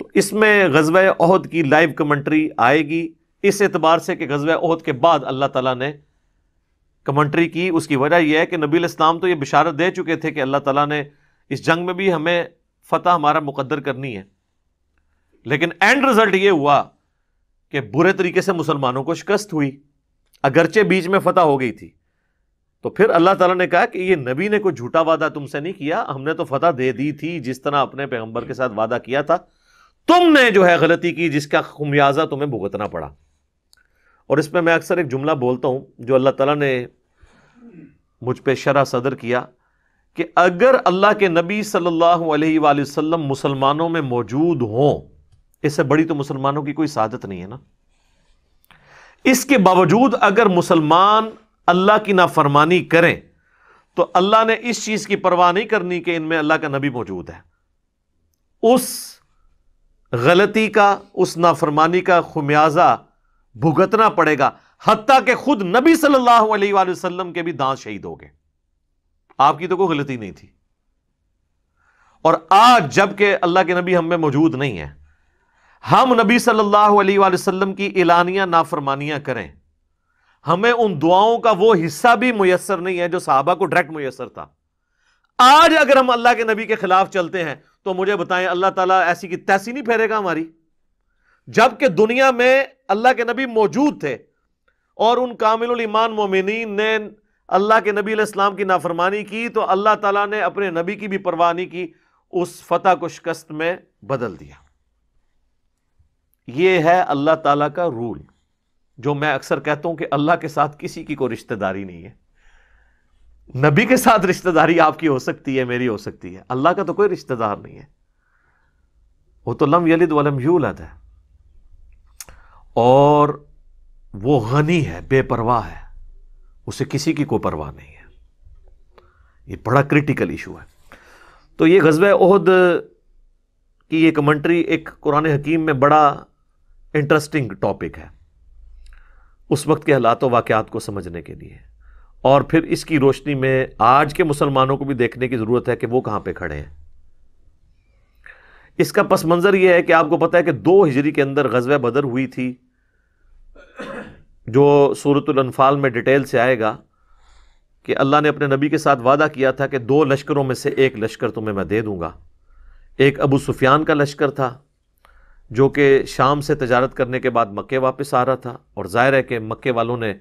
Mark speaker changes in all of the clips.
Speaker 1: तो इसमें गजब अहद की लाइव कमेंट्री आएगी इस एतबार से कि गजब अहद के बाद अल्लाह तला ने कमेंट्री की उसकी वजह यह है कि नबी इस्लाम तो ये बिशारत दे चुके थे कि अल्लाह तला ने इस जंग में भी हमें फतह हमारा मुकद्दर करनी है लेकिन एंड रिजल्ट यह हुआ कि बुरे तरीके से मुसलमानों को शिकस्त हुई अगरचे बीच में फतेह हो गई थी तो फिर अल्लाह तला ने कहा कि ये नबी ने कोई झूठा वादा तुमसे नहीं किया हमने तो फतह दे दी थी जिस तरह अपने पैगंबर के साथ वादा किया था तुमने जो है गलती की जिसका खुमियाजा तुम्हें भुगतना पड़ा और इसमें मैं अक्सर एक जुमला बोलता हूं जो अल्लाह तला ने मुझ पर शरा सदर किया कि अगर अल्लाह के नबी सल्लल्लाहु अलैहि वसल्लम मुसलमानों में मौजूद हों इससे बड़ी तो मुसलमानों की कोई सादत नहीं है ना इसके बावजूद अगर मुसलमान अल्लाह की नाफरमानी करें तो अल्लाह ने इस चीज़ की परवाह नहीं करनी कि इनमें अल्लाह का नबी मौजूद है उस गलती का उस नाफरमानी का खुमियाजा भुगतना पड़ेगा हती कि खुद नबी सल्लल्लाहु अलैहि वसल्लम के भी दांत शहीद हो गए आपकी तो कोई गलती नहीं थी और आज जबकि अल्लाह के नबी हमें मौजूद नहीं है हम नबी सल्लल्लाहु अलैहि वसल्लम की एलानिया नाफरमानियां करें हमें उन दुआओं का वो हिस्सा भी मुयसर नहीं है जो साहबा को डायरेक्ट मुयसर था आज अगर हम अल्लाह के नबी के खिलाफ चलते हैं तो मुझे बताएं अल्लाह ताला ऐसी की तैसी नहीं फेरेगा हमारी जबकि दुनिया में अल्लाह के नबी मौजूद थे और उन कामिल ईमान मोमिन ने अल्लाह के नबी इस्लाम की नाफरमानी की तो अल्लाह ताला ने अपने नबी की भी परवाह नहीं की उस फतेह को शिकस्त में बदल दिया यह है अल्लाह ताला का रूल जो मैं अक्सर कहता हूं कि अल्लाह के साथ किसी की कोई रिश्तेदारी नहीं है नबी के साथ रिश्तेदारी आपकी हो सकती है मेरी हो सकती है अल्लाह का तो कोई रिश्तेदार नहीं है वो तो लम यलिद वलम यूलद है और वो गनी है बेपरवाह है उसे किसी की कोई परवाह नहीं है ये बड़ा क्रिटिकल इशू है तो ये गजब ओहद की एक कमेंट्री एक कुरान हकीम में बड़ा इंटरेस्टिंग टॉपिक है उस वक्त के हालात वाकत को समझने के लिए और फिर इसकी रोशनी में आज के मुसलमानों को भी देखने की ज़रूरत है कि वो कहाँ पे खड़े हैं इसका पस मंज़र यह है कि आपको पता है कि दो हिजरी के अंदर गजब बदर हुई थी जो सूरतुल्फाल में डिटेल से आएगा कि अल्लाह ने अपने नबी के साथ वादा किया था कि दो लश्करों में से एक लश्कर तुम्हें मैं दे दूँगा एक अबू सुफियान का लश्कर था जो कि शाम से तजारत करने के बाद मक्के वापस आ रहा था और ज़ाहिर है कि मक्के वालों ने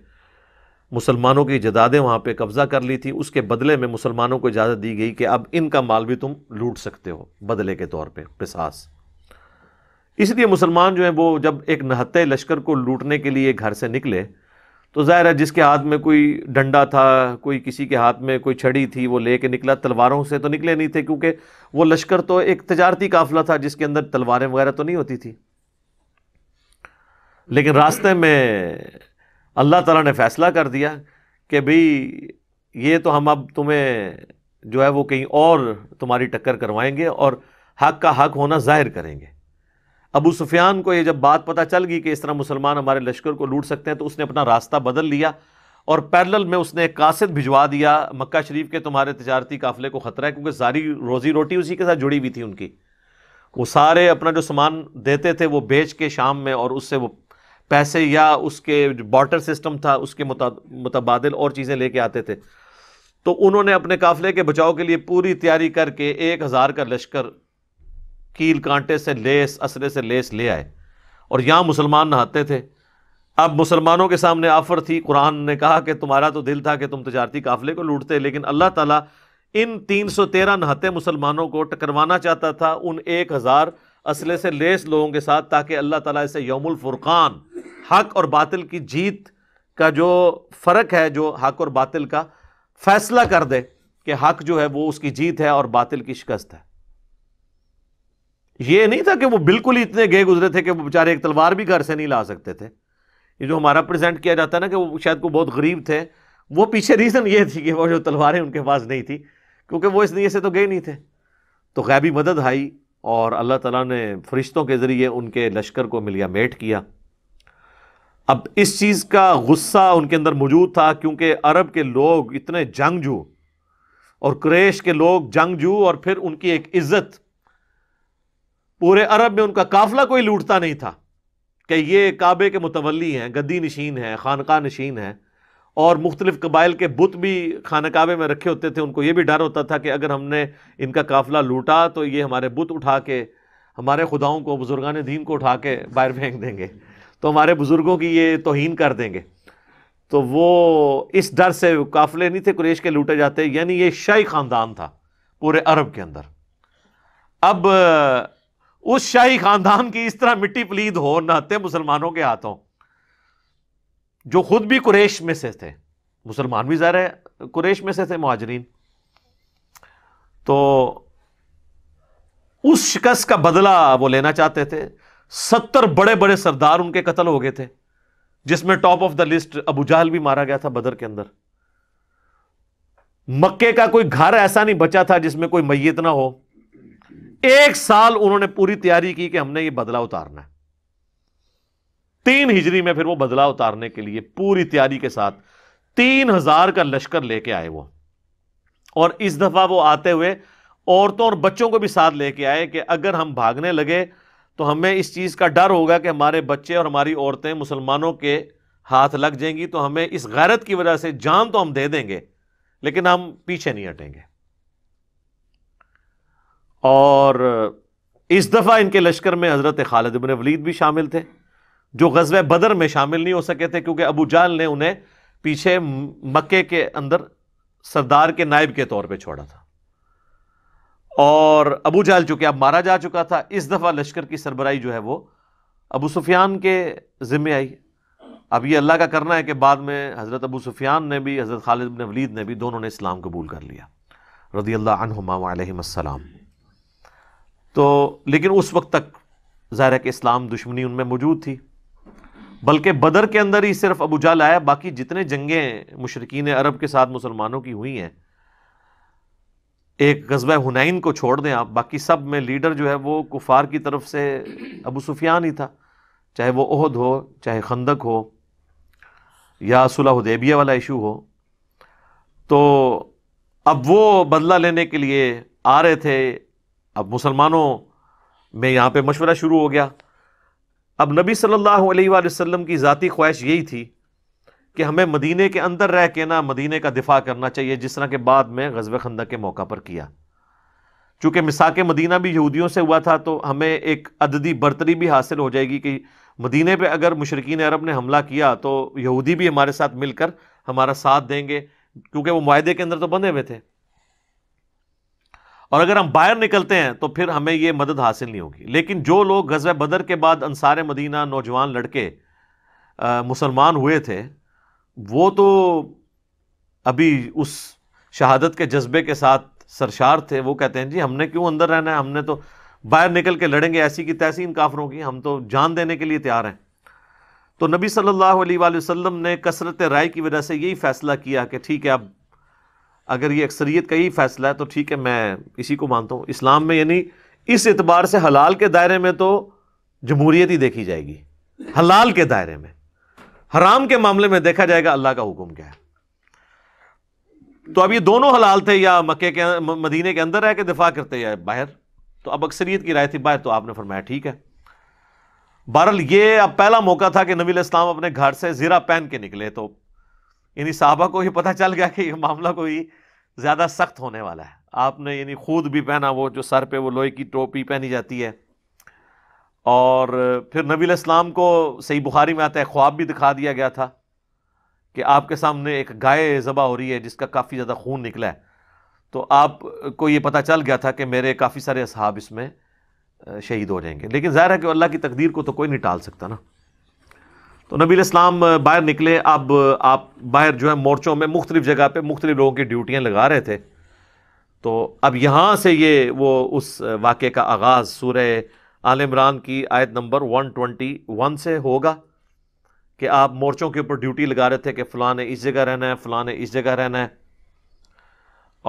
Speaker 1: मुसलमानों की जदादें वहाँ पे कब्ज़ा कर ली थी उसके बदले में मुसलमानों को इजाज़त दी गई कि अब इनका माल भी तुम लूट सकते हो बदले के तौर पे पिसास इसलिए मुसलमान जो है वो जब एक नहत्ते लश्कर को लूटने के लिए घर से निकले तो ज़ाहिर है जिसके हाथ में कोई डंडा था कोई किसी के हाथ में कोई छड़ी थी वो ले के निकला तलवारों से तो निकले नहीं थे क्योंकि वो लश्कर तो एक तजारती काफिला था जिसके अंदर तलवारें वगैरह तो नहीं होती थी लेकिन रास्ते में अल्लाह ताला ने फैसला कर दिया कि भई ये तो हम अब तुम्हें जो है वो कहीं और तुम्हारी टक्कर करवाएंगे और हक का हक होना जाहिर करेंगे अबू सुफियान को ये जब बात पता चल गई कि इस तरह मुसलमान हमारे लश्कर को लूट सकते हैं तो उसने अपना रास्ता बदल लिया और पैरल में उसने एक कासिद भिजवा दिया मक्का शरीफ के तुम्हारे तजारती काफिले को ख़तरा है क्योंकि सारी रोज़ी रोटी उसी के साथ जुड़ी हुई थी उनकी वो सारे अपना जो सामान देते थे वो बेच के शाम में और उससे वो पैसे या उसके बॉटर सिस्टम था उसके मुतबाद और चीज़ें लेके आते थे तो उन्होंने अपने काफिले के बचाव के लिए पूरी तैयारी करके एक हज़ार का लश्कर कील कांटे से लेस असरे से लेस ले आए और यहाँ मुसलमान नहाते थे अब मुसलमानों के सामने आफर थी कुरान ने कहा कि तुम्हारा तो दिल था कि तुम तजारती काफिले को लूटते लेकिन अल्लाह ताला इन 313 नहाते मुसलमानों को टकरवाना चाहता था उन एक हज़ार असले से लेस लोगों के साथ ताकि अल्लाह ताला इसे यौमुल फुरकान हक और बातिल की जीत का जो फ़र्क है जो हक और बातिल का फैसला कर दे कि हक जो है वो उसकी जीत है और बातिल की शिकस्त है ये नहीं था कि वो बिल्कुल ही इतने गए गुजरे थे कि वो बेचारे एक तलवार भी घर से नहीं ला सकते थे ये जो हमारा प्रेजेंट किया जाता है ना कि वो शायद को बहुत गरीब थे वो पीछे रीज़न ये थी कि वो जो तलवारें उनके पास नहीं थी क्योंकि वो इस नीचे से तो गए नहीं थे तो गैबी मदद आई और अल्लाह ताला ने फरिश्तों के ज़रिए उनके लश्कर को मिलिया मेट किया अब इस चीज़ का गुस्सा उनके अंदर मौजूद था क्योंकि अरब के लोग इतने जंगजू और क्रेश के लोग जंगजू और फिर उनकी एक इज्जत पूरे अरब में उनका काफिला कोई लूटता नहीं था कि ये काबे के मुतवली हैं गद्दी नशीन है खानका नशीन है और मुख्तलिफ़ कबाइल के बुत भी खाना काबे में रखे होते थे उनको ये भी डर होता था कि अगर हमने इनका काफिला लूटा तो ये हमारे बुत उठा के हमारे खुदाओं को बुज़ुर्गान दीन को उठा के बाहर फेंक देंगे तो हमारे बुज़ुर्गों की ये तोहन कर देंगे तो वो इस डर से काफ़िले नहीं थे कुरेश के लूटे जाते यानी ये शाही ख़ानदान था पूरे अरब के अंदर अब उस शाही ख़ानदान की इस तरह मिट्टी पलीद हो न मुसलमानों के हाथों जो खुद भी कुरेश में से थे मुसलमान भी ज़ाहिर है कुरेश में से थे महाजरीन तो उस शिकस्त का बदला वो लेना चाहते थे सत्तर बड़े बड़े सरदार उनके कत्ल हो गए थे जिसमें top of the list Abu Jahl भी मारा गया था बदर के अंदर मक्के का कोई घर ऐसा नहीं बचा था जिसमें कोई मैयत ना हो एक साल उन्होंने पूरी तैयारी की कि हमने ये बदला उतारना है तीन हिजरी में फिर वो बदलाव उतारने के लिए पूरी तैयारी के साथ तीन हजार का लश्कर लेके आए वो और इस दफा वो आते हुए औरतों और बच्चों को भी साथ लेके आए कि अगर हम भागने लगे तो हमें इस चीज़ का डर होगा कि हमारे बच्चे और हमारी औरतें मुसलमानों के हाथ लग जाएंगी तो हमें इस गैरत की वजह से जान तो हम दे देंगे लेकिन हम पीछे नहीं हटेंगे और इस दफ़ा इनके लश्कर में हज़रत खालिद इबन वलीद भी शामिल थे जो गजब बदर में शामिल नहीं हो सके थे क्योंकि अबू जाल ने उन्हें पीछे मक्के के अंदर सरदार के नायब के तौर पर छोड़ा था और अबू जाल चूंकि अब मारा जा चुका था इस दफ़ा लश्कर की सरबराई जो है वो अबू सुफियान के ज़िम्मे आई अब यह अल्लाह का करना है कि बाद में हज़रत अबू सुफियान ने भी हज़रत खालिद ने वलीद ने भी दोनों ने इस्लाम कबूल कर लिया रदी अल्लाहमाम तो लेकिन उस वक्त तक ज़ाहिर है कि इस्लाम दुश्मनी उनमें मौजूद थी बल्कि बदर के अंदर ही सिर्फ अबू जाल आया बाकी जितने जंगें मुशरकिन अरब के साथ मुसलमानों की हुई हैं एक गजब हुनैन को छोड़ दें आप बाकी सब में लीडर जो है वो कुफार की तरफ से अबू सुफियान ही था चाहे वो ओहद हो चाहे खंदक हो या सुलहदेबिया वाला इशू हो तो अब वो बदला लेने के लिए आ रहे थे अब मुसलमानों में यहाँ पे मशवरा शुरू हो गया अब नबी सल्लल्लाहु अलैहि वसल्लम की ज़ाती ख्वाहिश यही थी कि हमें मदीने के अंदर रह के ना मदीने का दिफा करना चाहिए जिस तरह के बाद में गजब खंदा के मौका पर किया चूँकि मिसाक मदीना भी यहूदियों से हुआ था तो हमें एक अददी बरतरी भी हासिल हो जाएगी कि मदीने पर अगर मुशरकिन अरब ने हमला किया तो यहूदी भी हमारे साथ मिलकर हमारा साथ देंगे क्योंकि वो माहे के अंदर तो बने हुए थे और अगर हम बाहर निकलते हैं तो फिर हमें ये मदद हासिल नहीं होगी लेकिन जो लोग गजब बदर के बाद अंसार मदीना नौजवान लड़के मुसलमान हुए थे वो तो अभी उस शहादत के जज्बे के साथ सरशार थे वो कहते हैं जी हमने क्यों अंदर रहना है हमने तो बाहर निकल के लड़ेंगे ऐसी की तैसी इन काफरों की हम तो जान देने के लिए तैयार हैं तो नबी सल्लल्लाहु अलैहि वसल्लम ने कसरत राय की वजह से यही फैसला किया कि ठीक है अब अगर ये अक्सरियत का ही फैसला है तो ठीक है मैं इसी को मानता हूँ इस्लाम में यानी इस एतबार से हलाल के दायरे में तो जमहूरियत ही देखी जाएगी हलाल के दायरे में हराम के मामले में देखा जाएगा अल्लाह का हुक्म क्या है तो अब ये दोनों हलाल थे या मक्के के मदीने के अंदर रह के दिफा करते या बाहर तो अब अक्सरियत की राय थी बाहर तो आपने फरमाया ठीक है बहरल ये अब पहला मौका था कि नबी इस्लाम अपने घर से ज़ीरा पहन के निकले तो यानी साहबा को ही पता चल गया कि यह मामला कोई ज़्यादा सख्त होने वाला है आपने यानी खुद भी पहना वो जो सर पे वो लोहे की टोपी पहनी जाती है और फिर नबी इस्लाम को सही बुखारी में आता है ख्वाब भी दिखा दिया गया था कि आपके सामने एक गाय ज़बा हो रही है जिसका काफ़ी ज़्यादा खून निकला है तो आपको ये पता चल गया था कि मेरे काफ़ी सारे असहाब इसमें शहीद हो जाएंगे लेकिन ज़ाहिर है कि अल्लाह की तकदीर को तो कोई नहीं टाल सकता ना तो नबी इस्लाम बाहर निकले अब आप बाहर जो है मोर्चों में मुख्तलिफ जगह पर मुख्तलिफ लोगों की ड्यूटियाँ लगा रहे थे तो अब यहाँ से ये वो उस वाक़े का आगाज़ सूर आल इमरान की आयत नंबर वन ट्वेंटी वन से होगा कि आप मोर्चों के ऊपर ड्यूटी लगा रहे थे कि फ़लाँ ने इस जगह रहना है फ़लाँ ने इस जगह रहना है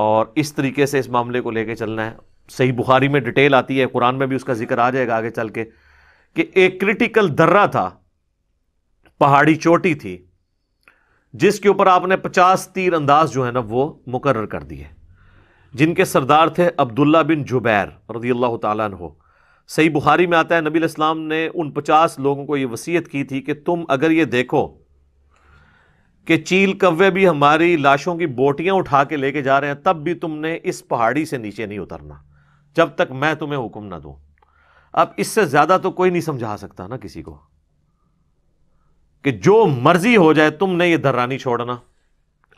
Speaker 1: और इस तरीके से इस मामले को लेके चलना है सही बुखारी में डिटेल आती है कुरान में भी उसका जिक्र आ जाएगा आगे चल के कि एक क्रिटिकल दर्रा था पहाड़ी चोटी थी जिसके ऊपर आपने पचास तीर अंदाज जो है ना वो मुकर कर दिए जिनके सरदार थे अब्दुल्ला बिन जुबैर रदी अल्लाह तु सही बुखारी में आता है नबी इस्लाम ने उन पचास लोगों को ये वसीयत की थी कि तुम अगर ये देखो कि चील कव्वे भी हमारी लाशों की बोटियाँ उठा के लेके जा रहे हैं तब भी तुमने इस पहाड़ी से नीचे नहीं उतरना जब तक मैं तुम्हें हुक्म ना दूँ अब इससे ज़्यादा तो कोई नहीं समझा सकता ना किसी को कि जो मर्जी हो जाए तुमने ये दर्रा नहीं छोड़ना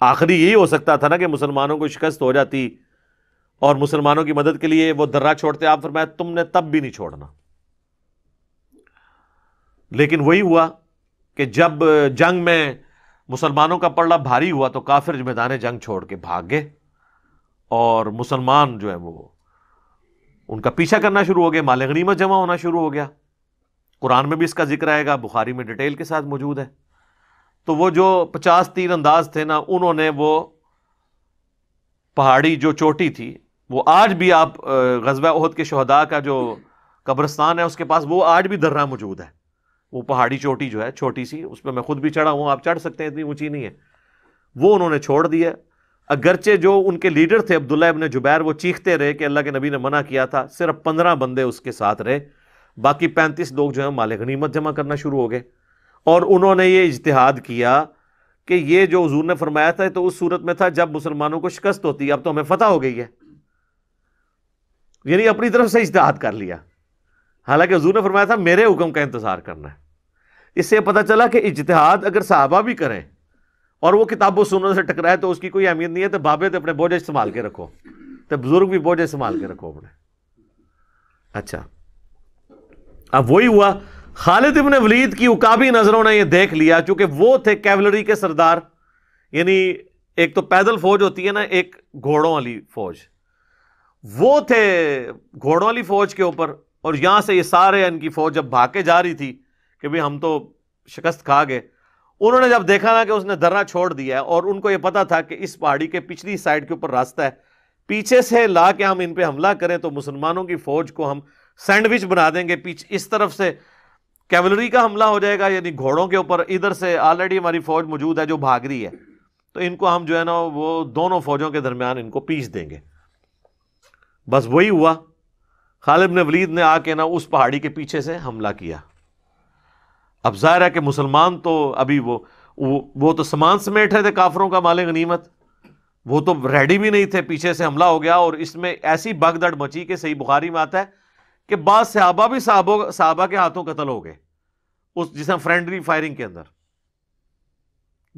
Speaker 1: आखिरी यही हो सकता था ना कि मुसलमानों को शिकस्त हो जाती और मुसलमानों की मदद के लिए वो दर्रा छोड़ते आप फरमाया तुमने तब भी नहीं छोड़ना लेकिन वही हुआ कि जब जंग में मुसलमानों का पड़ला भारी हुआ तो काफिर मैदान जंग छोड़ के भाग गए और मुसलमान जो है वो उनका पीछा करना शुरू हो गया माल में जमा होना शुरू हो गया कुरान में भी इसका जिक्र आएगा बुखारी में डिटेल के साथ मौजूद है तो वो जो पचास तीन अंदाज थे ना उन्होंने वो पहाड़ी जो चोटी थी वो आज भी आप गजबा उहद के शहदा का जो कब्रस्तान है उसके पास वो आज भी दर्रा मौजूद है वो पहाड़ी चोटी जो है छोटी सी उस पर मैं खुद भी चढ़ा हूँ आप चढ़ सकते हैं इतनी ऊँची नहीं है वो उन्होंने छोड़ दिया अगरचे जो उनके लीडर थे अब्दुल्ला इबन जुबैर वो चीखते रहे कि अल्लाह के नबी ने मना किया था सिर्फ पंद्रह बंदे उसके साथ रहे बाकी पैंतीस लोग जो है माल गनीमत जमा करना शुरू हो गए और उन्होंने ये इजतहाद किया कि ये जो हजूर ने फरमाया था तो उस सूरत में था जब मुसलमानों को शिकस्त होती है अब तो हमें फतेह हो गई है यानी अपनी तरफ से इजतहाद कर लिया हालांकि हजूर ने फरमाया था मेरे हुक्म का इंतजार करना है इससे पता चला कि इजतहाद अगर साहबा भी करें और वो किताबों सुनने से टकराए तो उसकी कोई अहमियत नहीं है तो बाबे तो अपने बोझे संभाल के रखो तो बुजुर्ग भी बोझे संभाल के रखो अपने अच्छा अब वही हुआ खालिद इबन वलीद की उकाबी नज़रों ने यह देख लिया चूंकि वो थे कैवलरी के सरदार यानी एक तो पैदल फौज होती है ना एक घोड़ों वाली फौज वो थे घोड़ों वाली फौज के ऊपर और यहां से ये सारे इनकी फौज जब भाग के जा रही थी कि भाई हम तो शिकस्त खा गए उन्होंने जब देखा ना कि उसने दर्रा छोड़ दिया है और उनको ये पता था कि इस पहाड़ी के पिछली साइड के ऊपर रास्ता है पीछे से ला के हम इन पर हमला करें तो मुसलमानों की फौज को हम सैंडविच बना देंगे पीछे इस तरफ से कैवलरी का हमला हो जाएगा यानी घोड़ों के ऊपर इधर से ऑलरेडी हमारी फौज मौजूद है जो भाग रही है तो इनको हम जो है ना वो दोनों फौजों के दरमियान इनको पीस देंगे बस वही हुआ खालिब ने वलीद ने आके ना उस पहाड़ी के पीछे से हमला किया अब जाहिर है कि मुसलमान तो अभी वो वो, वो तो समान समेट रहे थे काफरों का माले गनीमत वो तो रेडी भी नहीं थे पीछे से हमला हो गया और इसमें ऐसी बगदड़ मची कि सही बुखारी में आता है कि बाद सहाबा भी साहबों साहबा के हाथों कतल हो गए उस जिसमें फ्रेंडली फायरिंग के अंदर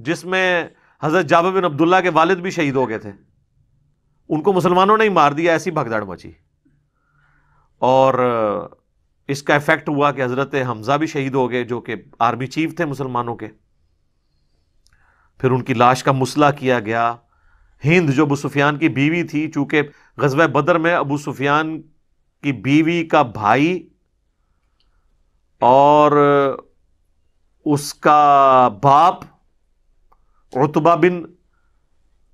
Speaker 1: जिसमें हज़रत जाब बिन अब्दुल्ला के वालिद भी शहीद हो गए थे उनको मुसलमानों ने ही मार दिया ऐसी भगदड़ मची और इसका इफेक्ट हुआ कि हज़रत हमज़ा भी शहीद हो गए जो कि आर्मी चीफ थे मुसलमानों के फिर उनकी लाश का मुसला किया गया हिंद जो अबू सुफियान की बीवी थी चूंकि गजब बदर में अबू सुफियान कि बीवी का भाई और उसका बाप उतबा बिन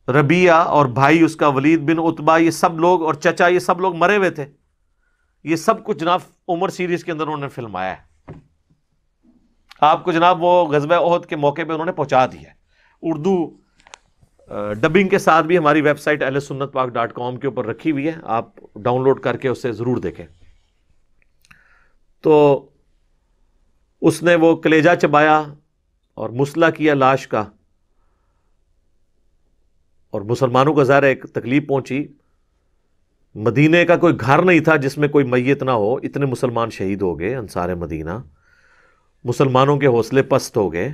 Speaker 1: रबिया और भाई उसका वलीद बिन उतबा ये सब लोग और चचा ये सब लोग मरे हुए थे ये सब कुछ जनाब उमर सीरीज के अंदर उन्होंने फिल्माया है आपको जनाब वो गजब ओहद के मौके पे उन्होंने पहुंचा दिया उर्दू डबिंग के साथ भी हमारी वेबसाइट एल सुन्नत पाक डॉट कॉम के ऊपर रखी हुई है आप डाउनलोड करके उसे ज़रूर देखें तो उसने वो कलेजा चबाया और मुसला किया लाश का और मुसलमानों का ज़ाहिर एक तकलीफ़ पहुंची मदीने का कोई घर नहीं था जिसमें कोई मैयत ना हो इतने मुसलमान शहीद हो गए अनसार मदीना मुसलमानों के हौसले पस्त हो गए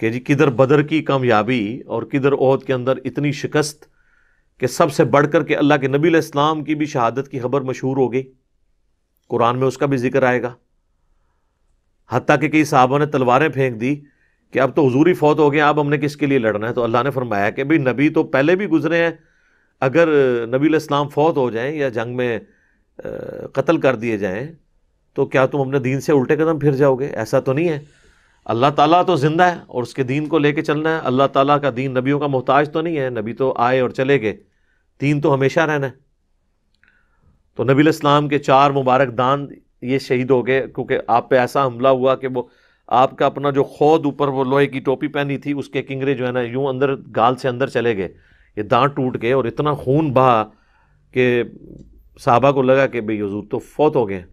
Speaker 1: कि जी किधर बदर की कामयाबी और किधर ओहद के अंदर इतनी शिकस्त कि सबसे बढ़ कर के अल्लाह के नबी इस्लाम की भी शहादत की खबर मशहूर हो गई कुरान में उसका भी जिक्र आएगा हती कि कई साहबों ने तलवारें फेंक दी कि अब तो हजूरी फौत हो गए अब हमने किसके लिए लड़ना है तो अल्लाह ने फरमाया कि भाई नबी तो पहले भी गुजरे हैं अगर नबी इस्लाम फौत हो जाएं या जंग में कत्ल कर दिए जाएं तो क्या तुम अपने दीन से उल्टे कदम फिर जाओगे ऐसा तो नहीं है अल्लाह ताला तो ज़िंदा है और उसके दीन को लेके चलना है अल्लाह ताला का दीन नबियों का मोहताज तो नहीं है नबी तो आए और चले गए दीन तो हमेशा रहना है तो नबी इस्लाम के चार मुबारक दान ये शहीद हो गए क्योंकि आप पे ऐसा हमला हुआ कि वो आपका अपना जो खौद ऊपर वो लोहे की टोपी पहनी थी उसके किंगरे जो है ना यूँ अंदर गाल से अंदर चले गए ये दांत टूट गए और इतना खून बहा कि साहबा को लगा कि भाई हजूर तो फौत हो गए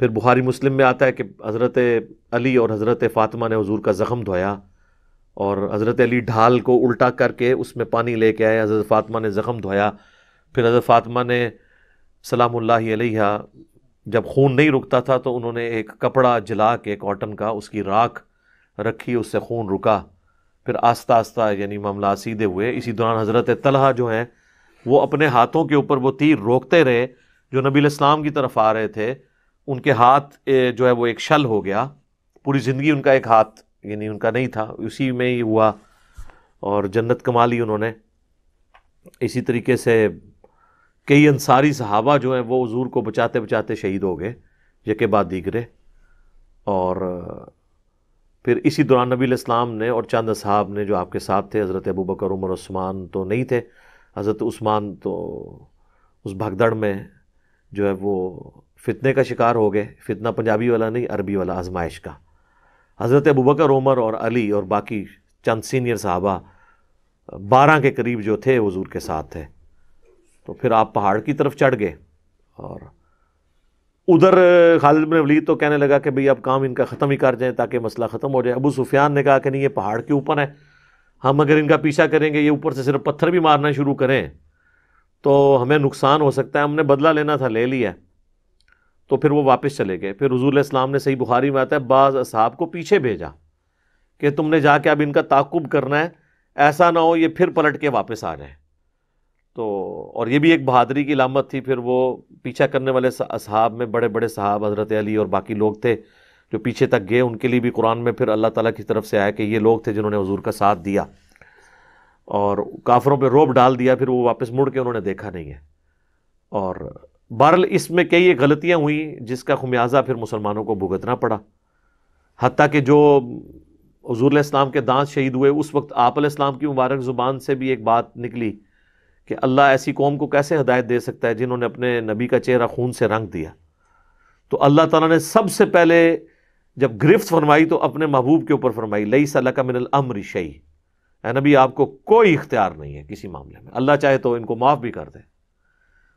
Speaker 1: फिर बुखारी मुस्लिम में आता है कि हज़रत अली और हज़रत फ़ातिमा ने हजूर का ज़ख़म धोया और हज़रत अली ढाल को उल्टा करके उसमें पानी ले के आए हज़रत फ़ातिमा ने ज़ख़म धोया फिर हज़रत फ़ातिमा ने सलाम अलैहा जब खून नहीं रुकता था तो उन्होंने एक कपड़ा जला के कॉटन का उसकी राख रखी उससे खून रुका फिर आस्ता आस्ता यानी मामला सीधे हुए इसी दौरान हज़रत तलहा जो हैं वो अपने हाथों के ऊपर वो तीर रोकते रहे जो नबी इस्लाम की तरफ आ रहे थे उनके हाथ जो है वो एक शल हो गया पूरी ज़िंदगी उनका एक हाथ यानी उनका नहीं था उसी में ही हुआ और जन्नत कमा ली उन्होंने इसी तरीके से कई अंसारी सहाबा जो हैं वो हजूर को बचाते बचाते शहीद हो गए यके बाद दीगरे और फिर इसी दौरान नबी इस्लाम ने और चंद साहब ने जो आपके साथ थे हज़रत अबू बकर उमर उस्मान तो नहीं थे हज़रत उस्मान तो उस भगदड़ में जो है वो फितने का शिकार हो गए फितना पंजाबी वाला नहीं अरबी वाला आजमाइश का हज़रत अबूबकर उमर और अली और बाकी चंद सीनियर साहबा बारह के करीब जो थे हजूर के साथ थे तो फिर आप पहाड़ की तरफ चढ़ गए और उधर खालिद बिन वलीद तो कहने लगा कि भाई अब काम इनका ख़त्म ही कर जाए ताकि मसला ख़त्म हो जाए अबू सुफियान ने कहा कि नहीं ये पहाड़ के ऊपर है हम अगर इनका पीछा करेंगे ये ऊपर से सिर्फ पत्थर भी मारना शुरू करें तो हमें नुकसान हो सकता है हमने बदला लेना था ले लिया तो फिर वो वापस चले गए फिर रजूल इस्लाम ने सही बुखारी में आता है बाज़ असहाब को पीछे भेजा कि तुमने जाके अब इनका ताकुब करना है ऐसा ना हो ये फिर पलट के वापस आ जाए तो और ये भी एक बहादरी की लामत थी फिर वो पीछा करने वाले असहाब में बड़े बड़े साहब हज़रत अली और बाकी लोग थे जो पीछे तक गए उनके लिए भी कुरान में फिर अल्लाह ताला की तरफ से आया कि ये लोग थे जिन्होंने हजूर का साथ दिया और काफरों पे रोब डाल दिया फिर वो वापस मुड़ के उन्होंने देखा नहीं है और बहरल इसमें कई गलतियाँ हुई जिसका खुमियाज़ा फिर मुसलमानों को भुगतना पड़ा हती कि जो हजूर इस्लाम के दांत शहीद हुए उस वक्त आप इस्लाम की मुबारक ज़ुबान से भी एक बात निकली कि अल्लाह ऐसी कौम को कैसे हदायत दे सकता है जिन्होंने अपने नबी का चेहरा खून से रंग दिया तो अल्लाह तला ने सबसे पहले जब गिरफ्त फरमाई तो अपने महबूब के ऊपर फरमाई लई सला का मिनल अमर शई नबी आपको कोई इख्तियार नहीं है किसी मामले में अल्लाह चाहे तो इनको माफ़ भी कर दे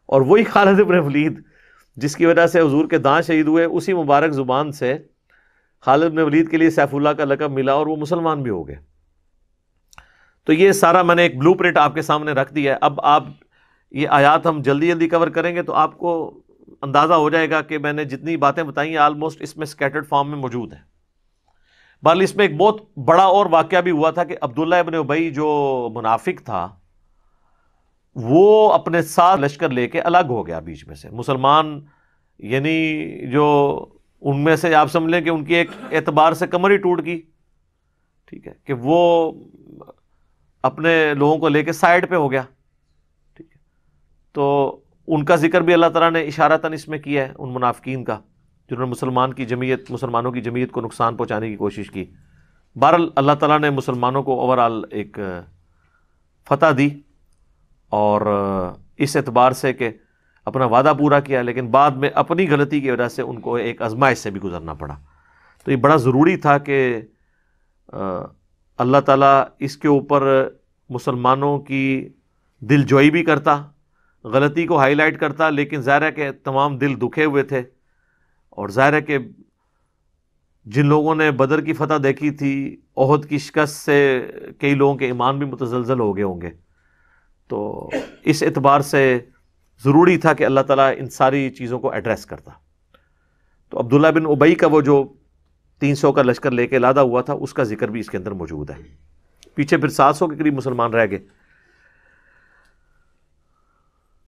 Speaker 1: और वही खालिद इबन वलीद जिसकी वजह से हजूर के दांत शहीद हुए उसी मुबारक ज़ुबान से खालिद इबन वलीद के लिए सैफुल्ला का लकब मिला और वो मुसलमान भी हो गए तो ये सारा मैंने एक ब्लू प्रिंट आपके सामने रख दिया है अब आप ये आयात हम जल्दी जल्दी कवर करेंगे तो आपको अंदाज़ा हो जाएगा कि मैंने जितनी बातें बताई आलमोस्ट इसमें स्कैटर्ड फॉर्म में मौजूद है बहरल इसमें एक बहुत बड़ा और वाक़ भी हुआ था कि अब्दुल्ला इबन उबई जो मुनाफिक था वो अपने साथ लश्कर लेके अलग हो गया बीच में से मुसलमान यानी जो उनमें से आप समझ लें कि उनकी एक एतबार से कमर ही टूट गई ठीक है कि वो अपने लोगों को लेके साइड पे हो गया ठीक है तो उनका जिक्र भी अल्लाह तला ने इशारतन इसमें किया है उन मुनाफिकीन का जिन्होंने मुसलमान की जमीयत मुसलमानों की जमीयत को नुकसान पहुँचाने की कोशिश की बहरल अल्लाह तला ने मुसलमानों को ओवरऑल एक फ़तह दी और इस एतबार से कि अपना वादा पूरा किया लेकिन बाद में अपनी गलती की वजह से उनको एक आजमाइश से भी गुजरना पड़ा तो ये बड़ा ज़रूरी था कि अल्लाह ताला इसके ऊपर मुसलमानों की दिलजोई भी करता गलती को हाई लाइट करता लेकिन ज़ाहिर है कि तमाम दिल दुखे हुए थे और ज़ाहिर है कि जिन लोगों ने बदर की फतह देखी थी ओहद की शिकस्त से कई लोगों के ईमान भी मुतजलजल हो गए होंगे तो इस एतबार से ज़रूरी था कि अल्लाह ताला इन सारी चीज़ों को एड्रेस करता तो अब्दुल्ला बिन उबई का वो जो तीन सौ का लश्कर लेके लादा हुआ था उसका जिक्र भी इसके अंदर मौजूद है पीछे फिर सात सौ के करीब मुसलमान रह गए